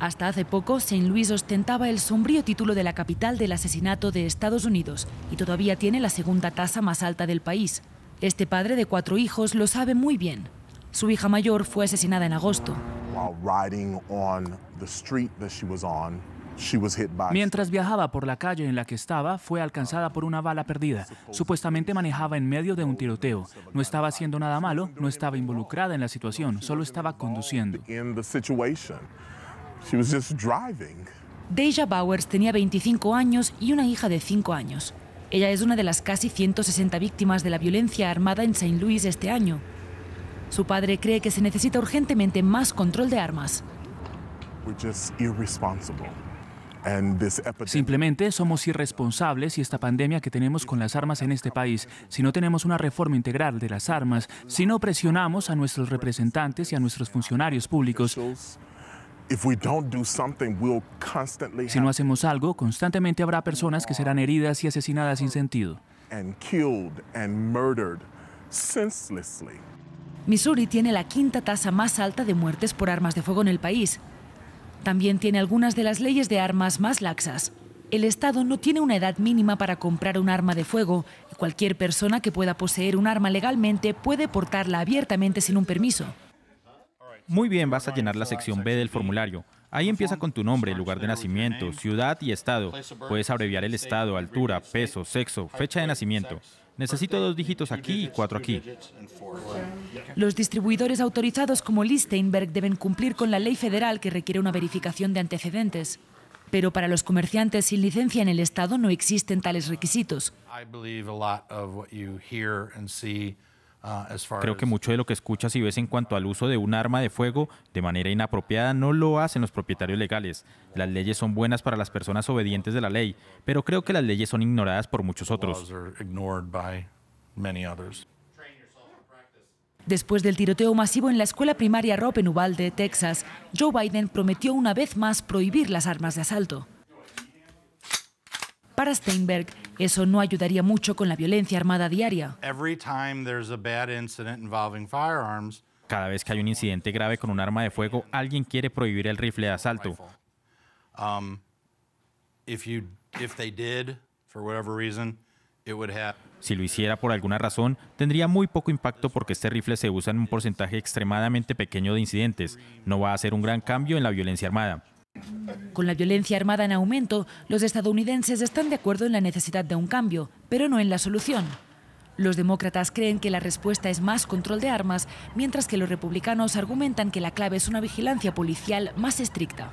Hasta hace poco, St. Louis ostentaba el sombrío título de la capital del asesinato de Estados Unidos y todavía tiene la segunda tasa más alta del país. Este padre de cuatro hijos lo sabe muy bien. Su hija mayor fue asesinada en agosto. Mientras viajaba por la calle en la que estaba, fue alcanzada por una bala perdida. Supuestamente manejaba en medio de un tiroteo. No estaba haciendo nada malo, no estaba involucrada en la situación, solo estaba conduciendo. Deja Bowers tenía 25 años y una hija de 5 años. Ella es una de las casi 160 víctimas de la violencia armada en Saint Louis este año. Su padre cree que se necesita urgentemente más control de armas. Simplemente somos irresponsables y esta pandemia que tenemos con las armas en este país, si no tenemos una reforma integral de las armas, si no presionamos a nuestros representantes y a nuestros funcionarios públicos, si no hacemos algo, constantemente habrá personas que serán heridas y asesinadas sin sentido. Missouri tiene la quinta tasa más alta de muertes por armas de fuego en el país. También tiene algunas de las leyes de armas más laxas. El Estado no tiene una edad mínima para comprar un arma de fuego y cualquier persona que pueda poseer un arma legalmente puede portarla abiertamente sin un permiso. Muy bien, vas a llenar la sección B del formulario. Ahí empieza con tu nombre, lugar de nacimiento, ciudad y estado. Puedes abreviar el estado, altura, peso, sexo, fecha de nacimiento. Necesito dos dígitos aquí y cuatro aquí. Los distribuidores autorizados como Listeinberg deben cumplir con la ley federal que requiere una verificación de antecedentes. Pero para los comerciantes sin licencia en el Estado no existen tales requisitos. Uh, creo que mucho de lo que escuchas y ves en cuanto al uso de un arma de fuego de manera inapropiada no lo hacen los propietarios legales. Las leyes son buenas para las personas obedientes de la ley, pero creo que las leyes son ignoradas por muchos otros. Después del tiroteo masivo en la escuela primaria Rob en Uvalde, Texas, Joe Biden prometió una vez más prohibir las armas de asalto. Para Steinberg, eso no ayudaría mucho con la violencia armada diaria. Cada vez que hay un incidente grave con un arma de fuego, alguien quiere prohibir el rifle de asalto. Si lo hiciera por alguna razón, tendría muy poco impacto porque este rifle se usa en un porcentaje extremadamente pequeño de incidentes. No va a hacer un gran cambio en la violencia armada. Con la violencia armada en aumento, los estadounidenses están de acuerdo en la necesidad de un cambio, pero no en la solución. Los demócratas creen que la respuesta es más control de armas, mientras que los republicanos argumentan que la clave es una vigilancia policial más estricta.